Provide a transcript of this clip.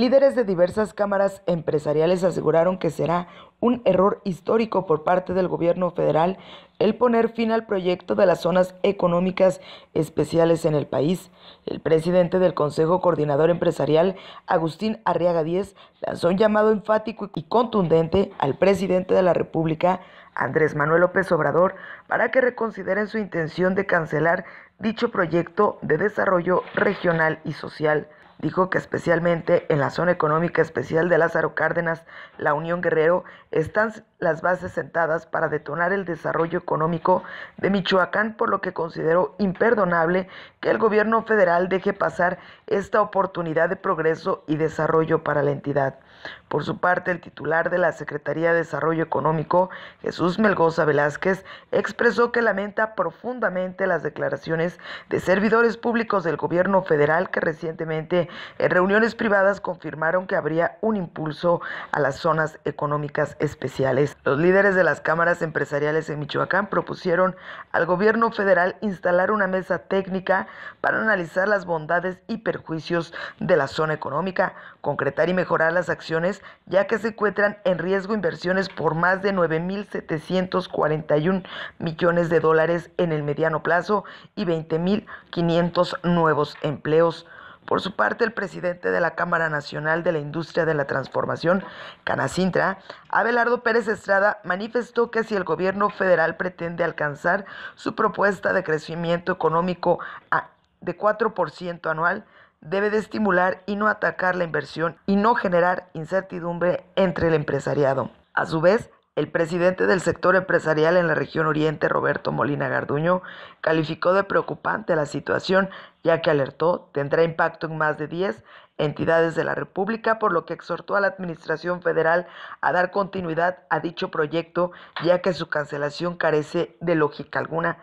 Líderes de diversas cámaras empresariales aseguraron que será un error histórico por parte del gobierno federal el poner fin al proyecto de las zonas económicas especiales en el país. El presidente del Consejo Coordinador Empresarial, Agustín Arriaga Díez, lanzó un llamado enfático y contundente al presidente de la República, Andrés Manuel López Obrador, para que reconsideren su intención de cancelar dicho proyecto de desarrollo regional y social. Dijo que especialmente en la zona económica especial de Lázaro Cárdenas, la Unión Guerrero, están las bases sentadas para detonar el desarrollo económico de Michoacán, por lo que considero imperdonable que el gobierno federal deje pasar esta oportunidad de progreso y desarrollo para la entidad. Por su parte, el titular de la Secretaría de Desarrollo Económico, Jesús Melgoza Velázquez, expresó que lamenta profundamente las declaraciones de servidores públicos del gobierno federal que recientemente en reuniones privadas confirmaron que habría un impulso a las zonas económicas especiales. Los líderes de las cámaras empresariales en Michoacán propusieron al gobierno federal instalar una mesa técnica para analizar las bondades y perjuicios de la zona económica, concretar y mejorar las acciones, ya que se encuentran en riesgo inversiones por más de 9.741 millones de dólares en el mediano plazo y 20.500 nuevos empleos. Por su parte, el presidente de la Cámara Nacional de la Industria de la Transformación, Canacintra, Abelardo Pérez Estrada, manifestó que si el gobierno federal pretende alcanzar su propuesta de crecimiento económico de 4% anual, debe de estimular y no atacar la inversión y no generar incertidumbre entre el empresariado. A su vez, el presidente del sector empresarial en la región oriente, Roberto Molina Garduño, calificó de preocupante la situación, ya que alertó tendrá impacto en más de 10 entidades de la República, por lo que exhortó a la Administración federal a dar continuidad a dicho proyecto, ya que su cancelación carece de lógica alguna.